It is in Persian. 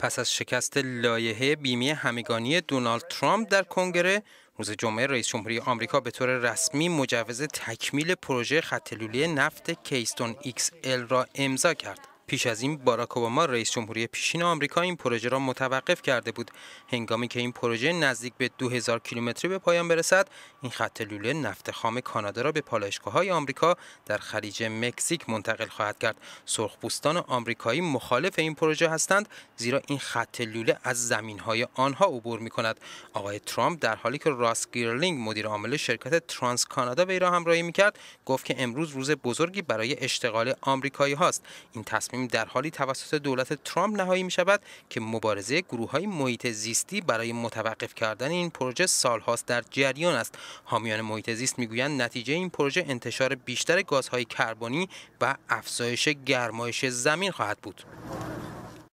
پس از شکست لایحه بیمه همگانی دونالد ترامپ در کنگره روز جمعه رئیس جمهوری آمریکا به طور رسمی مجوز تکمیل پروژه خط نفت کیستون ایکس را امضا کرد پیش از این باراک اوباما رئیس جمهوری پیشین آمریکا این پروژه را متوقف کرده بود هنگامی که این پروژه نزدیک به 2000 کیلومتری به پایان برسد این خط لوله نفت خام کانادا را به پالایشگاه‌های آمریکا در خلیج مکزیک منتقل خواهد کرد سرخپوستان آمریکایی مخالف این پروژه هستند زیرا این خط لوله از زمین‌های آنها عبور کند. آقای ترامپ در حالی که راس گیرلینگ مدیر عامل شرکت ترانس کانادا به را همراهی می‌کرد گفت که امروز روز بزرگی برای اشتغال آمریکایی هاست این تصمیم تصمیم در حالی توسط دولت ترامپ نهایی می شود که مبارزه گروه های محیط زیستی برای متوقف کردن این پروژه سالهاست در جریان است حامیان محیط زیست میگویند نتیجه این پروژه انتشار بیشتر گازهای کربنی و افزایش گرمایش زمین خواهد بود